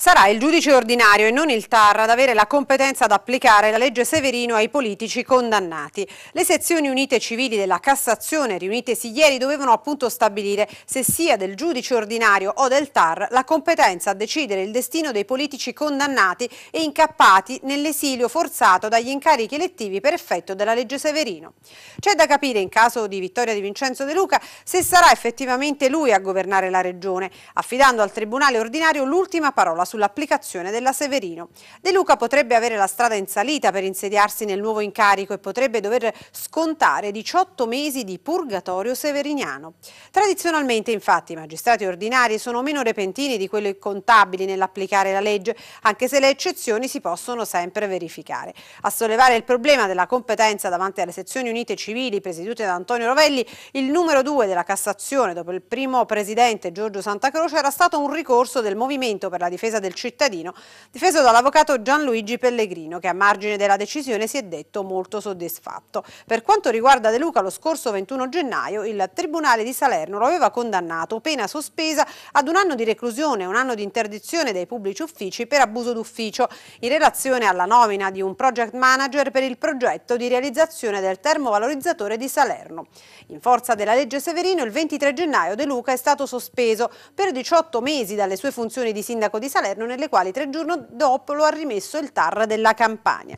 Sarà il giudice ordinario e non il TAR ad avere la competenza ad applicare la legge Severino ai politici condannati. Le sezioni unite civili della Cassazione riunitesi ieri dovevano appunto stabilire se sia del giudice ordinario o del TAR la competenza a decidere il destino dei politici condannati e incappati nell'esilio forzato dagli incarichi elettivi per effetto della legge Severino. C'è da capire in caso di vittoria di Vincenzo De Luca se sarà effettivamente lui a governare la regione, affidando al Tribunale ordinario l'ultima parola sull'applicazione della Severino. De Luca potrebbe avere la strada in salita per insediarsi nel nuovo incarico e potrebbe dover scontare 18 mesi di purgatorio severiniano. Tradizionalmente infatti i magistrati ordinari sono meno repentini di quelli contabili nell'applicare la legge, anche se le eccezioni si possono sempre verificare. A sollevare il problema della competenza davanti alle sezioni unite civili presiedute da Antonio Rovelli, il numero 2 della Cassazione dopo il primo presidente Giorgio Santacroce era stato un ricorso del Movimento per la difesa difesa del cittadino, difeso dall'avvocato Gianluigi Pellegrino, che a margine della decisione si è detto molto soddisfatto. Per quanto riguarda De Luca, lo scorso 21 gennaio il Tribunale di Salerno lo aveva condannato, pena sospesa, ad un anno di reclusione e un anno di interdizione dai pubblici uffici per abuso d'ufficio, in relazione alla nomina di un project manager per il progetto di realizzazione del termovalorizzatore di Salerno. In forza della legge Severino, il 23 gennaio De Luca è stato sospeso per 18 mesi dalle sue funzioni di sindaco di Salerno Salerno, nelle quali tre giorni dopo lo ha rimesso il TAR della Campania.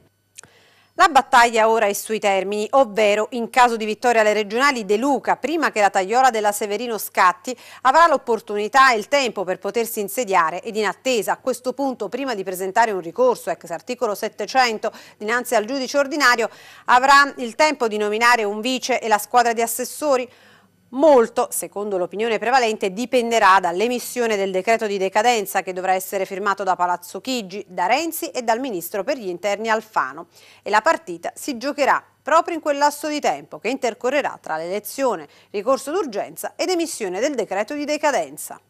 La battaglia ora è sui termini, ovvero in caso di vittoria alle regionali De Luca, prima che la tagliola della Severino scatti, avrà l'opportunità e il tempo per potersi insediare ed in attesa a questo punto, prima di presentare un ricorso ex articolo 700 dinanzi al giudice ordinario, avrà il tempo di nominare un vice e la squadra di assessori? Molto, secondo l'opinione prevalente, dipenderà dall'emissione del decreto di decadenza che dovrà essere firmato da Palazzo Chigi, da Renzi e dal ministro per gli interni Alfano. E la partita si giocherà proprio in quel lasso di tempo che intercorrerà tra l'elezione, ricorso d'urgenza ed emissione del decreto di decadenza.